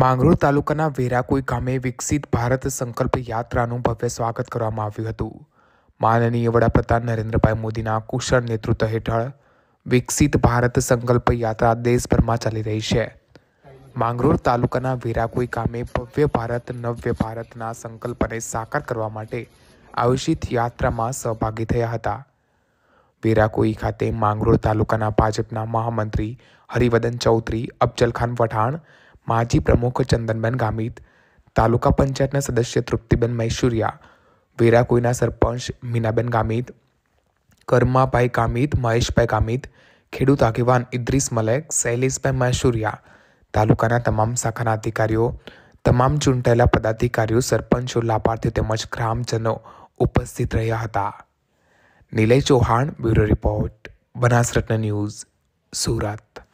માંગરોળ તાલુકાના વેરાકોઈ ગામે વિકસિત ભારત સંકલ્પ યાત્રાનું ભવ્ય સ્વાગત કરવામાં આવ્યું હતું માનનીય વડાપ્રધાન નરેન્દ્રભાઈ મોદીના કુશળ નેતૃત્વ હેઠળ વિકસિત ભારત સંકલ્પ યાત્રા દેશભરમાં ચાલી રહી છે માંગરોળ તાલુકાના વેરાકોઈ ગામે ભવ્ય ભારત નવ્ય ભારતના સંકલ્પને સાકાર કરવા માટે આયોજિત યાત્રામાં સહભાગી થયા હતા વેરાકોઈ ખાતે માંગરોળ તાલુકાના ભાજપના મહામંત્રી હરિવદન ચૌધરી અફજલખાન વઢાણ માજી પ્રમુખ ચંદનબેન ગામિત તાલુકા પંચાયતના સદસ્ય તૃપ્તિબેન મૈસુરિયા વેરાકોઈના સરપંચ મીનાબેન ગામિત કર્માભાઈ ગામિત મહેશભાઈ ગામિત ખેડૂત આગેવાન ઇદ્રીસ મલેક શૈલેષભાઈ મહેસુરિયા તાલુકાના તમામ શાખાના અધિકારીઓ તમામ ચૂંટાયેલા પદાધિકારીઓ સરપંચો લાભાર્થીઓ તેમજ ગ્રામજનો ઉપસ્થિત રહ્યા હતા Nilay Chauhan bureau report Banasratna news Surat